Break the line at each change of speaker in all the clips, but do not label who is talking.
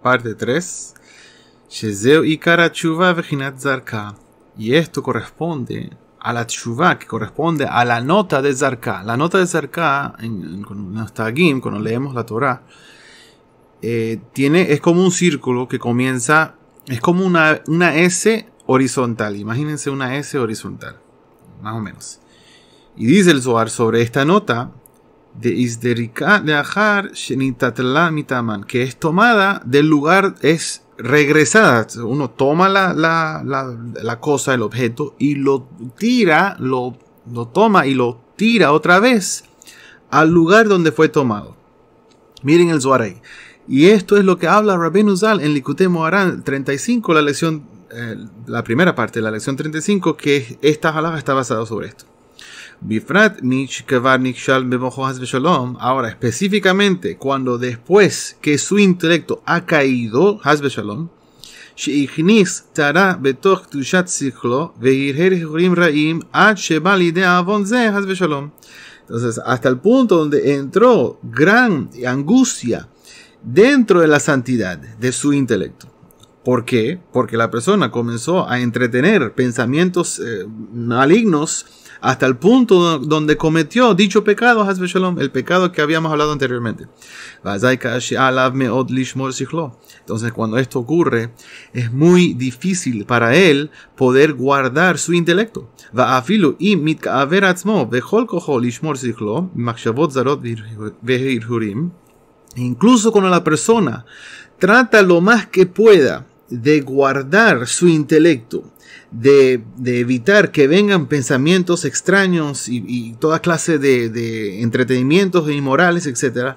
parte 3, Shezeu y Karachuva vejinat Zarka. Y esto corresponde a la chuva que corresponde a la nota de Zarqa. La nota de Zarka, en, en, cuando leemos la Torah, eh, tiene, es como un círculo que comienza, es como una, una S horizontal. Imagínense una S horizontal, más o menos. Y dice el Zohar sobre esta nota, de Isderika de Ajar Mitaman, que es tomada del lugar, es regresada. Uno toma la, la, la, cosa, el objeto, y lo tira, lo, lo toma y lo tira otra vez al lugar donde fue tomado. Miren el zuaray Y esto es lo que habla Rabbi Nuzal en treinta y 35, la lección, eh, la primera parte de la lección 35, que esta halaga está basada sobre esto. Bifrat Nishkevar Nikshal Shalom. Ahora, específicamente, cuando después que su intelecto ha caído, Hazbe Shalom, שהכניס tara betoch tushat Siklo, והרהר ra'im רעים Entonces, hasta el punto donde entró gran angustia dentro de la santidad de su intelecto. ¿Por qué? Porque la persona comenzó a entretener pensamientos eh, malignos hasta el punto donde cometió dicho pecado, el pecado que habíamos hablado anteriormente. Entonces cuando esto ocurre, es muy difícil para él poder guardar su intelecto. Incluso cuando la persona trata lo más que pueda de guardar su intelecto de, de evitar que vengan pensamientos extraños y, y toda clase de, de, entretenimientos inmorales, etc.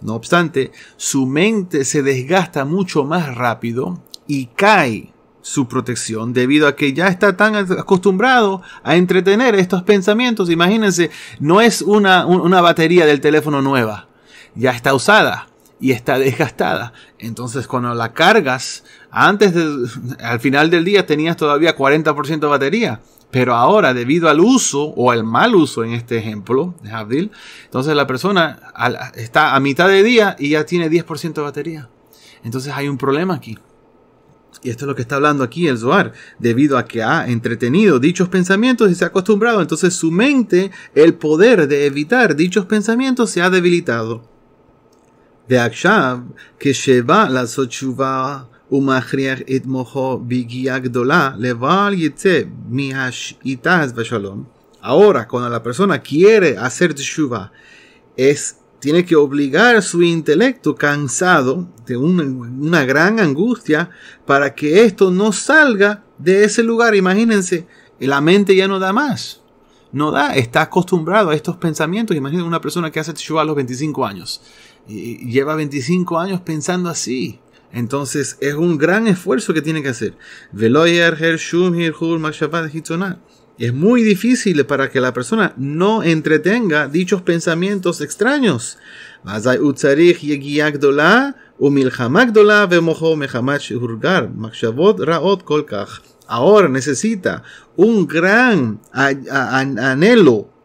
No obstante, su mente se desgasta mucho más rápido y cae su protección debido a que ya está tan acostumbrado a entretener estos pensamientos. Imagínense, no es una, una batería del teléfono nueva ya está usada y está desgastada. Entonces cuando la cargas, antes al final del día tenías todavía 40% de batería. Pero ahora, debido al uso o al mal uso en este ejemplo de Abdil, entonces la persona está a mitad de día y ya tiene 10% de batería. Entonces hay un problema aquí. Y esto es lo que está hablando aquí el Zohar, debido a que ha entretenido dichos pensamientos y se ha acostumbrado, entonces su mente, el poder de evitar dichos pensamientos se ha debilitado. Ahora, cuando la persona quiere hacer teshuva, es, tiene que obligar su intelecto cansado de una, gran angustia para que esto no salga de ese lugar. Imagínense, la mente ya no da más. No da, está acostumbrado a estos pensamientos. Imagínense una persona que hace teshuva a los 25 años y lleva 25 años pensando así. Entonces es un gran esfuerzo que tiene que hacer. Es muy difícil para que la persona no entretenga dichos pensamientos extraños. Ahora necesita un gran anhelo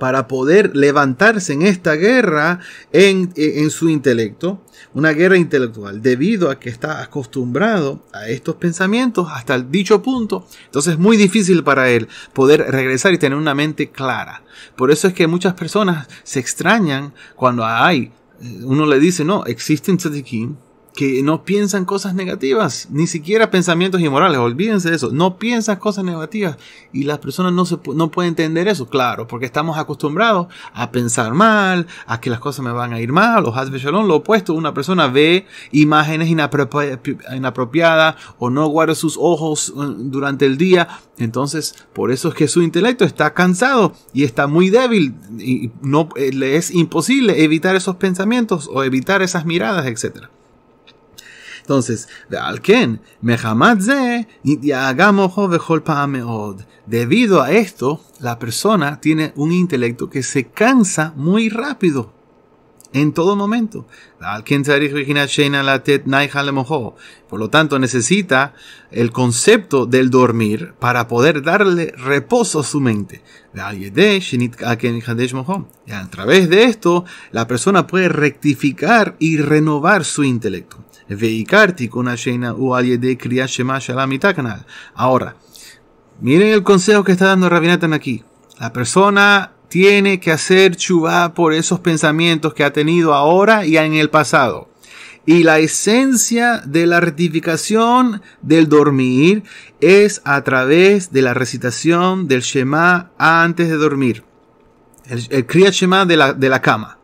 para poder levantarse en esta guerra en, e, en su intelecto, una guerra intelectual, debido a que está acostumbrado a estos pensamientos hasta el dicho punto. Entonces es muy difícil para él poder regresar y tener una mente clara. Por eso es que muchas personas se extrañan cuando hay, eh, uno le dice, no, existen tzadikim, que no piensan cosas negativas, ni siquiera pensamientos inmorales, olvídense de eso, no piensan cosas negativas y las personas no, se, no pueden entender eso, claro, porque estamos acostumbrados a pensar mal, a que las cosas me van a ir mal, o lo opuesto, una persona ve imágenes inapropiadas o no guarda sus ojos eh, durante el día, entonces por eso es que su intelecto está cansado y está muy débil y no, eh, le es imposible evitar esos pensamientos o evitar esas miradas, etcétera. Entonces, מחמת Debido a esto, la persona tiene un intelecto que se cansa muy rápido. En todo momento. Por lo tanto, necesita el concepto del dormir para poder darle reposo a su mente. Y a través de esto, la persona puede rectificar y renovar su intelecto con Sheina u de Ahora, miren el consejo que está dando Rabinatan aquí. La persona tiene que hacer chubá por esos pensamientos que ha tenido ahora y en el pasado. Y la esencia de la rectificación del dormir es a través de la recitación del Shema antes de dormir. El, el Shema de la, cama.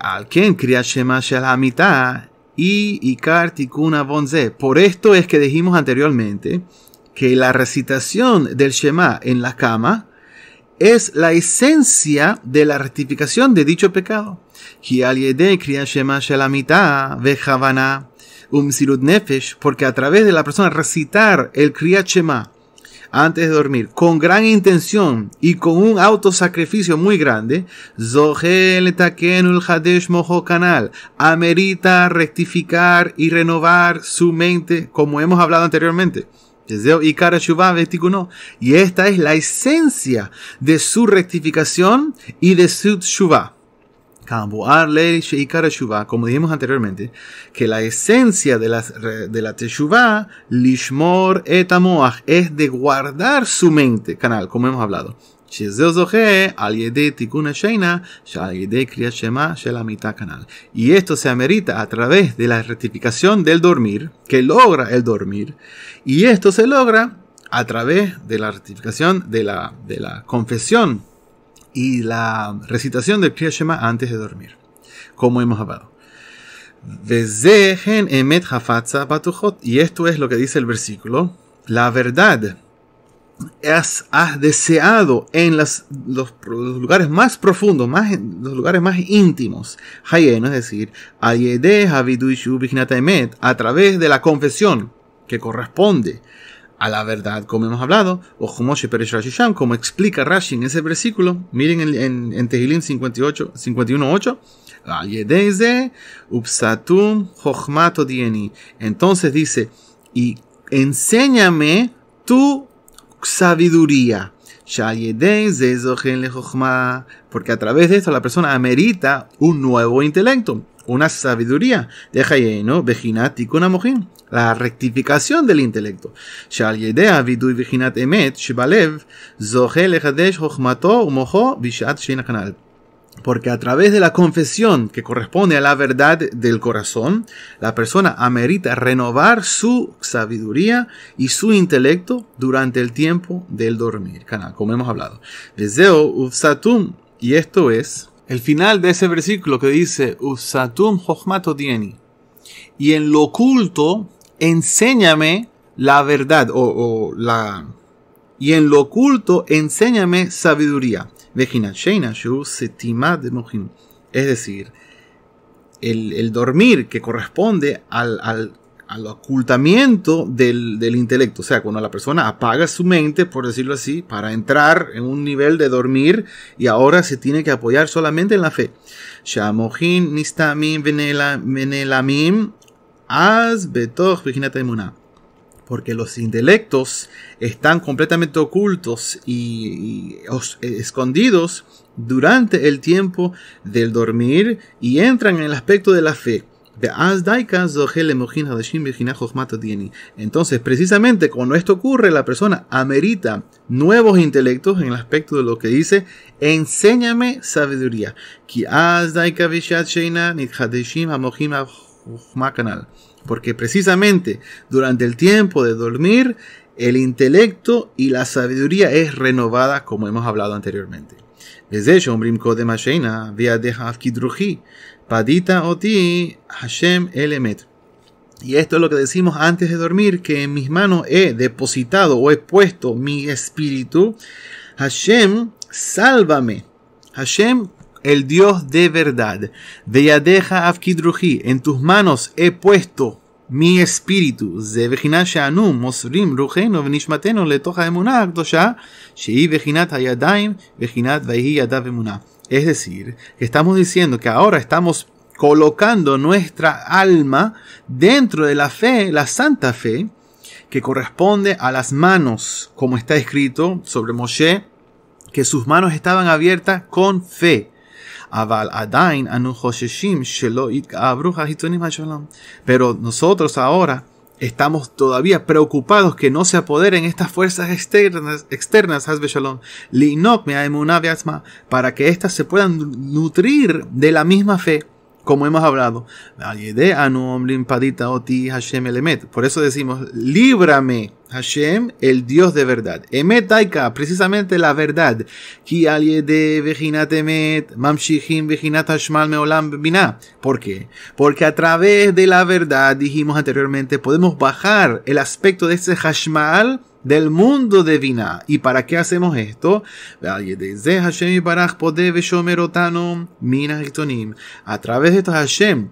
Al quien ya Shema mitad y Bonze. Por esto es que dijimos anteriormente que la recitación del Shema en la cama es la esencia de la rectificación de dicho pecado. Um porque a través de la persona recitar el Kriyat Shema antes de dormir, con gran intención y con un autosacrificio muy grande, Zohel Takenul Hadesh Mojo Canal amerita rectificar y renovar su mente, como hemos hablado anteriormente. Y esta es la esencia de su rectificación y de su shuvah como dijimos anteriormente, que la esencia de la, de la Lishmor Etamoach, es de guardar su mente, canal, como hemos hablado. Y esto se amerita a través de la rectificación del dormir, que logra el dormir, y esto se logra a través de la rectificación de la, de la confesión y la recitación del Kriya Shema antes de dormir, como hemos hablado. Y esto es lo que dice el versículo. La verdad has, deseado en los, lugares más profundos, más, los lugares más íntimos, hayen, es decir, a través de la confesión que corresponde a la verdad, como hemos hablado, o como explica Rashi en ese versículo, miren en, en, Tehilim 58, 51.8, Entonces dice, y enséñame tu sabiduría. Porque a través de esto la persona amerita un nuevo intelecto una sabiduría, deja no y tikuna mojin, la rectificación del intelecto. Shal yedea vidui emet shibalev vishat Porque a través de la confesión que corresponde a la verdad del corazón, la persona amerita renovar su sabiduría y su intelecto durante el tiempo del dormir, como hemos hablado. y esto es el final de ese versículo que dice, Usatum y en lo oculto, enséñame la verdad, o, la... Y en lo oculto, enséñame sabiduría. Es decir, el, dormir que corresponde al al ocultamiento del, intelecto. O sea, cuando la persona apaga su mente, por decirlo así, para entrar en un nivel de dormir y ahora se tiene que apoyar solamente en la fe. Shamohin nistamin as porque los intelectos están completamente ocultos y, eh, escondidos durante el tiempo del dormir y entran en el aspecto de la fe. Entonces, precisamente cuando esto ocurre, la persona amerita nuevos intelectos en el aspecto de lo que dice, enséñame sabiduría. Porque precisamente durante el tiempo de dormir, el intelecto y la sabiduría es renovada como hemos hablado anteriormente. de de oti Hashem Y esto es lo que decimos antes de dormir, que en mis manos he depositado o he puesto mi espíritu. Hashem, sálvame. Hashem, el Dios de verdad. Veyadeja en tus manos he puesto mi espíritu. Zevejinat shanu Mosrim, Rujeno, Venishmateno, Letoja emuna Akdosha, Shei Vejinat Hayadaim, Vejinat vehi Yadav es decir, que estamos diciendo que ahora estamos colocando nuestra alma dentro de la fe, la santa fe, que corresponde a las manos, como está escrito sobre Moshe, que sus manos estaban abiertas con fe. Pero nosotros ahora Estamos todavía preocupados que no se apoderen estas fuerzas externas, externas para que éstas se puedan nutrir de la misma fe como hemos hablado, oh, por eso decimos, líbrame, Hashem, el Dios de verdad. Emet Taika, precisamente la verdad. ¿Por qué? Porque a través de la verdad, dijimos anteriormente, podemos bajar el aspecto de ese Hashmal del mundo de Vina. ¿Y para qué hacemos esto? A través de estos Hashem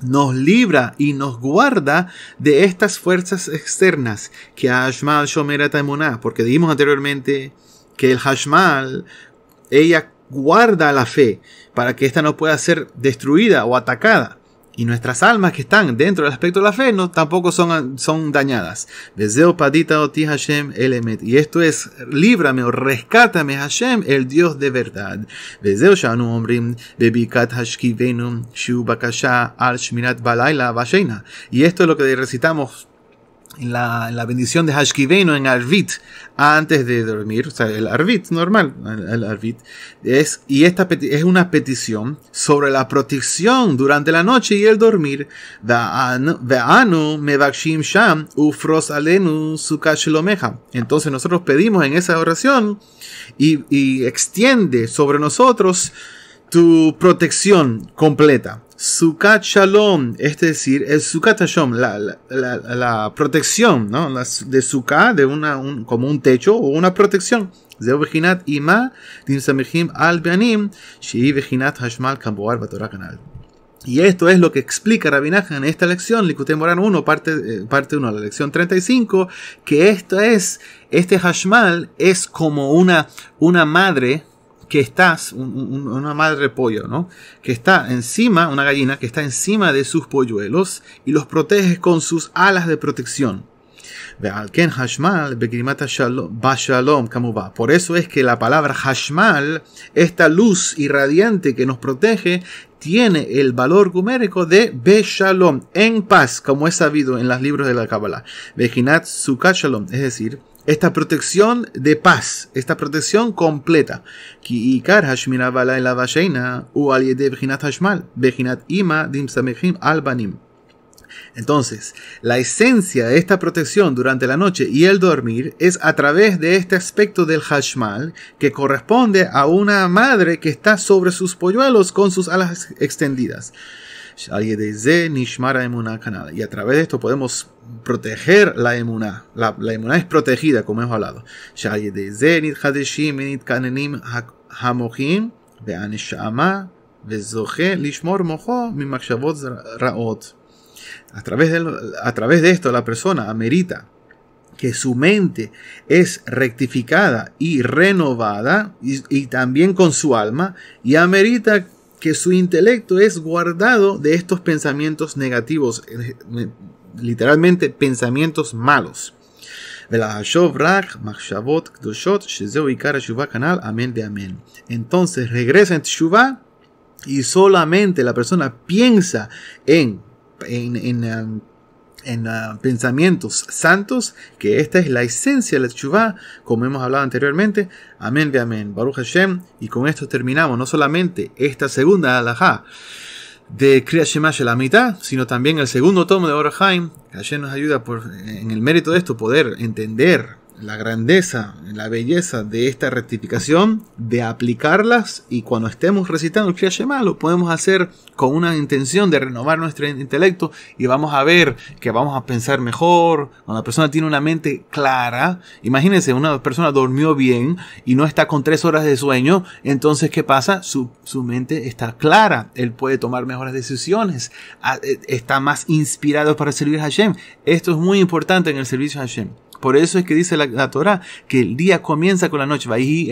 nos libra y nos guarda de estas fuerzas externas que Hashmal Shomer porque dijimos anteriormente que el Hashmal, ella guarda la fe para que ésta no pueda ser destruida o atacada y nuestras almas que están dentro del aspecto de la fe no, tampoco son, son dañadas. Deseo padita o Hashem elemet. Y esto es, líbrame o rescátame Hashem, el Dios de verdad. Deseo shanu omrim bebikat hashkivenu shu bakasha al shminat balayla vasheina. Y esto es lo que recitamos en la, la bendición de Hashkiveno en Arvit, antes de dormir, o sea, el Arvit normal, el, Arvit, es, y esta es una petición sobre la protección durante la noche y el dormir. Sham, Ufros Alenu, Entonces nosotros pedimos en esa oración y, y extiende sobre nosotros tu protección completa. Sukat Shalom, es decir, el Sukat Shalom, la, la, la, protección ¿no? de Sukah, de una, un, como un techo o una protección. Y esto es lo que explica Rabinaja en esta lección, Likutei uno 1, parte, eh, parte 1, la lección 35, que esto es, este Hashmal es como una, una madre que estás, una madre pollo, ¿no? Que está encima, una gallina que está encima de sus polluelos y los protege con sus alas de protección. Por eso es que la palabra hashmal, esta luz irradiante que nos protege, tiene el valor numérico de beshalom, en paz, como es sabido en los libros de la Kabbalah. Bejinat shalom, es decir, esta protección de paz, esta protección completa. Entonces, la esencia de esta protección durante la noche y el dormir es a través de este aspecto del hashmal que corresponde a una madre que está sobre sus polluelos con sus alas extendidas. Y a través de esto podemos proteger la emuná. La, emuná es protegida, como hemos hablado. A través, de, a través de esto la persona amerita que su mente es rectificada y renovada y, y también con su alma y amerita que su intelecto es guardado de estos pensamientos negativos literalmente pensamientos malos. Amén de amén. Entonces regresa en Teshuvah y solamente la persona piensa en, en, en, um, uh, pensamientos santos, que esta es la esencia de la como hemos hablado anteriormente. Amén de amén. Baruch Y con esto terminamos no solamente esta segunda halajá de Kriyat la mitad, sino también el segundo tomo de Oroheim, Que ayer nos ayuda por, en el mérito de esto poder entender la grandeza, la belleza de esta rectificación, de aplicarlas y cuando estemos recitando el Kriya lo podemos hacer con una intención de renovar nuestro intelecto y vamos a ver que vamos a pensar mejor, cuando la persona tiene una mente clara, imagínense, una persona durmió bien y no está con tres horas de sueño, entonces ¿qué pasa? Su, su mente está clara, él puede tomar mejores decisiones, e, está más inspirado para servir a Hashem. Esto es muy importante en el servicio a Hashem. Por eso es que dice la, Torá que el día comienza con la noche. Y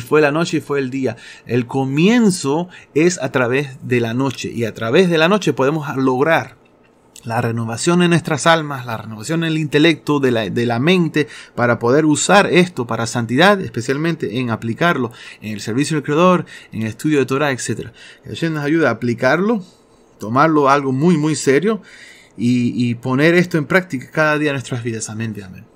fue la noche y fue el día. El comienzo es a través de la noche. Y a través de la noche podemos lograr la renovación en nuestras almas, la renovación en el intelecto, de la, mente, para poder usar esto para santidad, especialmente en aplicarlo en el servicio del Creador, en el estudio de Torá, etc. Que nos ayuda a aplicarlo, tomarlo algo muy, muy serio y, poner esto en práctica cada día en nuestras vidas. Amén, amén.